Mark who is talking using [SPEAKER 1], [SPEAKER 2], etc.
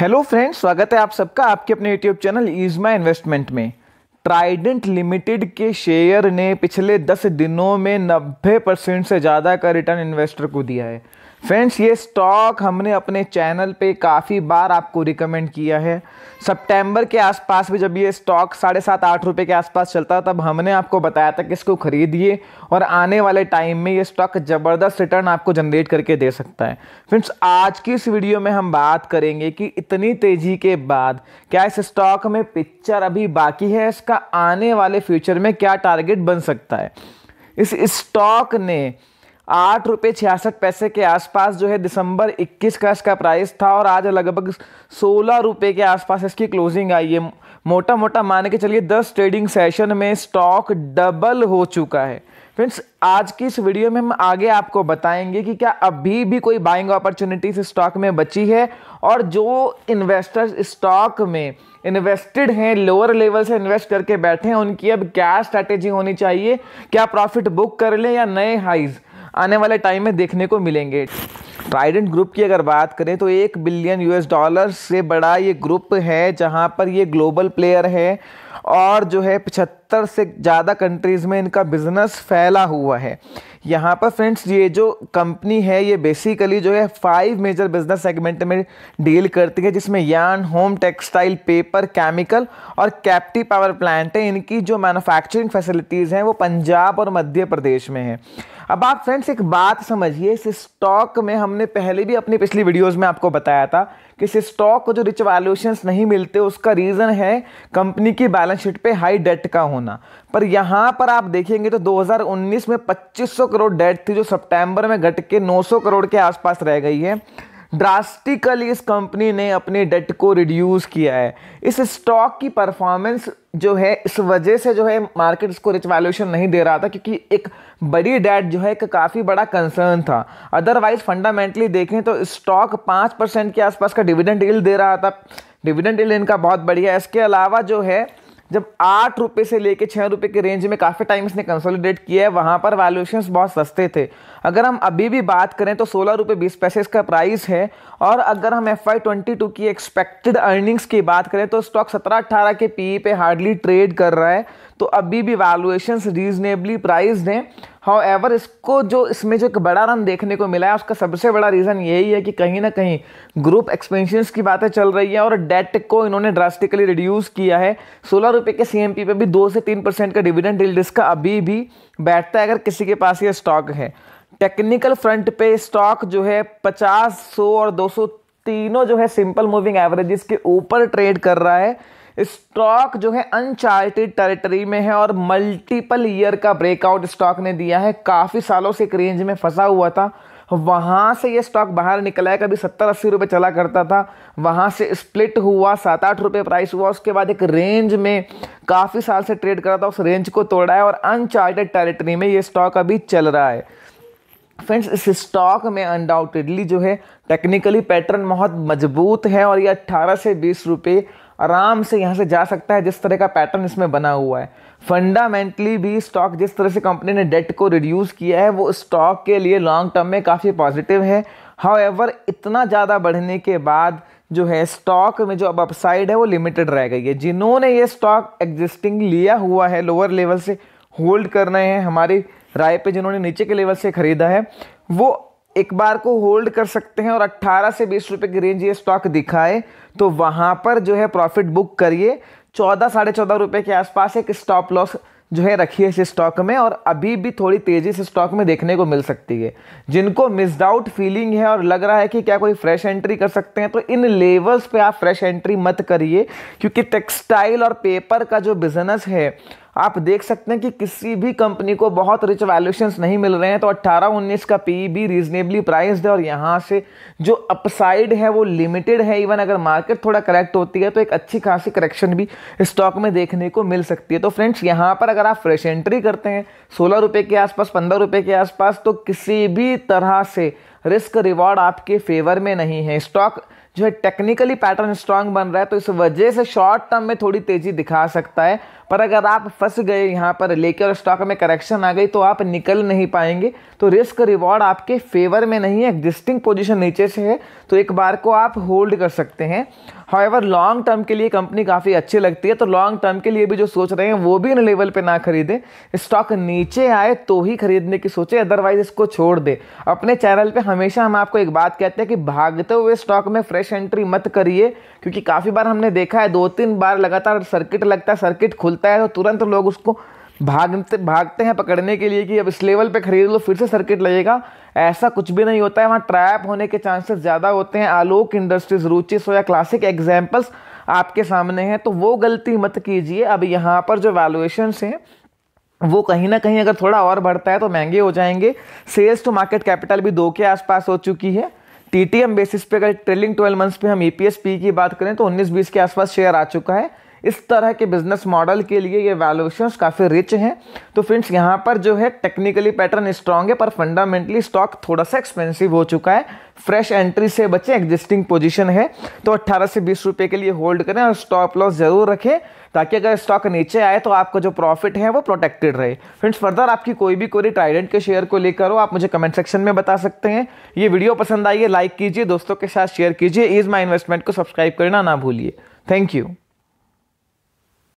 [SPEAKER 1] hello friends स्वागत है आप सबका आपके अपने यूट्यूब चैनल ईजमा इन्वेस्टमेंट में ट्राइडेंट लिमिटेड के शेयर ने पिछले 10 दिनों में 90 परसेंट से ज़्यादा का रिटर्न इन्वेस्टर को दिया है फ्रेंड्स ये स्टॉक हमने अपने चैनल पे काफ़ी बार आपको रिकमेंड किया है सितंबर के आसपास भी जब ये स्टॉक साढ़े सात आठ रुपये के आसपास चलता तब हमने आपको बताया था कि इसको खरीदिए और आने वाले टाइम में ये स्टॉक ज़बरदस्त रिटर्न आपको जनरेट करके दे सकता है फ्रेंड्स आज की इस वीडियो में हम बात करेंगे कि इतनी तेज़ी के बाद क्या इस स्टॉक में पिक्चर अभी बाकी है इसका आने वाले फ्यूचर में क्या टारगेट बन सकता है इस स्टॉक ने आठ रुपये छियासठ पैसे के आसपास जो है दिसंबर 21 का इसका प्राइस था और आज लगभग सोलह रुपये के आसपास इसकी क्लोजिंग आई है मोटा मोटा मान के चलिए दस ट्रेडिंग सेशन में स्टॉक डबल हो चुका है फ्रेंड्स आज की इस वीडियो में हम आगे आपको बताएंगे कि क्या अभी भी कोई बाइंग अपॉर्चुनिटी इस स्टॉक में बची है और जो इन्वेस्टर्स स्टॉक में इन्वेस्टेड हैं लोअर लेवल से इन्वेस्ट करके बैठे हैं उनकी अब क्या स्ट्रैटेजी होनी चाहिए क्या प्रॉफिट बुक कर लें या नए हाइज़ आने वाले टाइम में देखने को मिलेंगे ट्राइडेंट ग्रुप की अगर बात करें तो एक बिलियन यूएस डॉलर से बड़ा ये ग्रुप है जहां पर ये ग्लोबल प्लेयर है और जो है पचहत्तर सत्तर से ज़्यादा कंट्रीज़ में इनका बिज़नेस फैला हुआ है यहाँ पर फ्रेंड्स ये जो कंपनी है ये बेसिकली जो है फाइव मेजर बिजनेस सेगमेंट में डील करती है जिसमें यान होम टेक्सटाइल पेपर केमिकल और कैप्टी पावर प्लांट है इनकी जो मैन्युफैक्चरिंग फैसिलिटीज़ हैं वो पंजाब और मध्य प्रदेश में है अब आप फ्रेंड्स एक बात समझिए इस स्टॉक में हमने पहले भी अपनी पिछली वीडियोज़ में आपको बताया था किसी स्टॉक को जो रिच वैल्यूशन नहीं मिलते उसका रीज़न है कंपनी की बैलेंस शीट पे हाई डेट का होना पर यहाँ पर आप देखेंगे तो 2019 में 2500 करोड़ डेट थी जो सितंबर में घट के 900 करोड़ के आसपास रह गई है ड्रास्टिकली इस कंपनी ने अपने डेट को रिड्यूस किया है इस स्टॉक की परफॉर्मेंस जो है इस वजह से जो है मार्केट इसको रिच वैल्यूशन नहीं दे रहा था क्योंकि एक बड़ी डेट जो है एक काफ़ी बड़ा कंसर्न था अदरवाइज फंडामेंटली देखें तो स्टॉक पाँच परसेंट के आसपास का डिविडेंड डील दे रहा था डिविडेंड डील इनका बहुत बढ़िया है इसके अलावा जो है जब आठ रुपये से लेकर छः रुपये के रेंज में काफ़ी टाइम इसने कंसोलिडेट किया है वहाँ पर वैल्यूशन बहुत सस्ते थे अगर हम अभी भी बात करें तो सोलह रुपये बीस पैसे इसका प्राइस है और अगर हम एफ आई ट्वेंटी टू की एक्सपेक्टेड अर्निंग्स की बात करें तो स्टॉक सत्रह अट्ठारह के पी e पे हार्डली ट्रेड कर रहा है तो अभी भी वैल्यूएशंस रीजनेबली प्राइज हैं हाउ एवर इसको जो इसमें जो एक बड़ा रन देखने को मिला है उसका सबसे बड़ा रीज़न यही है कि कहीं ना कहीं ग्रुप एक्सपेंशंस की बातें चल रही है और डेट को इन्होंने ड्रास्टिकली रिड्यूस किया है सोलह रुपये के सी एम पी पे भी दो से तीन परसेंट का डिविडेंड डील इसका अभी भी बैठता है अगर किसी के पास ये स्टॉक है टेक्निकल फ्रंट पे स्टॉक जो है पचास सौ और दो सौ तीनों जो है सिंपल मूविंग एवरेजेस के ऊपर ट्रेड कर रहा है स्टॉक जो है अनचार्टेड टेरिटरी में है और मल्टीपल ईयर का ब्रेकआउट स्टॉक ने दिया है काफ़ी सालों से एक रेंज में फंसा हुआ था वहाँ से ये स्टॉक बाहर निकला है कभी सत्तर अस्सी रुपये चला करता था वहाँ से स्प्लिट हुआ सात आठ रुपये प्राइस हुआ उसके बाद एक रेंज में काफ़ी साल से ट्रेड करा था उस रेंज को तोड़ा है और अनचार्टेड टेरिटरी में ये स्टॉक अभी चल रहा है फ्रेंड्स इस स्टॉक में अनडाउटेडली जो है टेक्निकली पैटर्न बहुत मजबूत है और ये अट्ठारह से बीस रुपये आराम से यहाँ से जा सकता है जिस तरह का पैटर्न इसमें बना हुआ है फंडामेंटली भी स्टॉक जिस तरह से कंपनी ने डेट को रिड्यूस किया है वो स्टॉक के लिए लॉन्ग टर्म में काफ़ी पॉजिटिव है हाउ इतना ज़्यादा बढ़ने के बाद जो है स्टॉक में जो अब अपसाइड है वो लिमिटेड रह गई है जिन्होंने ये स्टॉक एग्जिस्टिंग लिया हुआ है लोअर लेवल से होल्ड कर रहे हैं हमारी राय पे जिन्होंने नीचे के लेवल से ख़रीदा है वो एक बार को होल्ड कर सकते हैं और 18 से बीस रुपए की रेंज ये स्टॉक दिखाए तो वहां पर जो है प्रॉफिट बुक करिए चौदह साढ़े चौदह रुपए के आसपास एक स्टॉप लॉस जो है रखिए इस स्टॉक में और अभी भी थोड़ी तेज़ी से स्टॉक में देखने को मिल सकती है जिनको मिसड आउट फीलिंग है और लग रहा है कि क्या कोई फ्रेश एंट्री कर सकते हैं तो इन लेवल्स पे आप फ्रेश एंट्री मत करिए क्योंकि टेक्सटाइल और पेपर का जो बिजनेस है आप देख सकते हैं कि किसी भी कंपनी को बहुत रिच वैल्यूशंस नहीं मिल रहे हैं तो 18-19 का पी भी रीजनेबली प्राइस है और यहाँ से जो अपसाइड है वो लिमिटेड है इवन अगर मार्केट थोड़ा करेक्ट होती है तो एक अच्छी खासी करेक्शन भी स्टॉक में देखने को मिल सकती है तो फ्रेंड्स यहाँ पर अगर आप फ्रेश एंट्री करते हैं सोलह रुपये के आसपास पंद्रह रुपये के आसपास तो किसी भी तरह से रिस्क रिवॉर्ड आपके फेवर में नहीं है स्टॉक जो है टेक्निकली पैटर्न स्ट्रांग बन रहा है तो इस वजह से शॉर्ट टर्म में थोड़ी तेज़ी दिखा सकता है पर अगर आप फंस गए यहाँ पर लेके और स्टॉक में करेक्शन आ गई तो आप निकल नहीं पाएंगे तो रिस्क रिवॉर्ड आपके फेवर में नहीं है एग्जिस्टिंग पोजीशन नीचे से है तो एक बार को आप होल्ड कर सकते हैं हाउएवर लॉन्ग टर्म के लिए कंपनी काफ़ी अच्छी लगती है तो लॉन्ग टर्म के लिए भी जो सोच रहे हैं वो भी इन लेवल पर ना खरीदें स्टॉक नीचे आए तो ही खरीदने की सोचें अदरवाइज इसको छोड़ दें अपने चैनल पर हमेशा हम आपको एक बात कहते हैं कि भागते हुए स्टॉक में फ्रेश फ्रेश एंट्री मत करिए क्योंकि काफ़ी बार हमने देखा है दो तीन बार लगातार सर्किट लगता है सर्किट खुलता है तो तुरंत लोग उसको भागते भागते हैं पकड़ने के लिए कि अब इस लेवल पे खरीद लो फिर से सर्किट लगेगा ऐसा कुछ भी नहीं होता है वहाँ ट्रैप होने के चांसेस ज़्यादा होते हैं Alok industries Ruchi soya classic examples आपके सामने हैं तो वो गलती मत कीजिए अब यहाँ पर जो वैल्यूएशंस हैं वो कहीं ना कहीं अगर थोड़ा और बढ़ता है तो महंगे हो जाएंगे सेल्स टू मार्केट कैपिटल भी दो के आसपास हो चुकी है टीटीएम बेसिस पे अगर ट्रेलिंग ट्वेल्व मंथ्स पे हम ईपीएस e पी की बात करें तो 19 बीस के आसपास शेयर आ चुका है इस तरह के बिजनेस मॉडल के लिए ये वैल्यूशंस काफ़ी रिच हैं तो फ्रेंड्स यहाँ पर जो है टेक्निकली पैटर्न स्ट्रांग है पर फंडामेंटली स्टॉक थोड़ा सा एक्सपेंसिव हो चुका है फ्रेश एंट्री से बचें एग्जिस्टिंग पोजीशन है तो 18 से 20 रुपए के लिए होल्ड करें और स्टॉप लॉस ज़रूर रखें ताकि अगर स्टॉक नीचे आए तो आपका जो प्रॉफिट है वो प्रोटेक्टेड रहे फ्रेंड्स फर्दर आपकी कोई भी कोई ट्राइडेंट के शेयर को लेकर हो आप मुझे कमेंट सेक्शन में बता सकते हैं ये वीडियो पसंद आई है लाइक कीजिए दोस्तों के साथ शेयर कीजिए इज़ माई इन्वेस्टमेंट को सब्सक्राइब करना ना भूलिए थैंक यू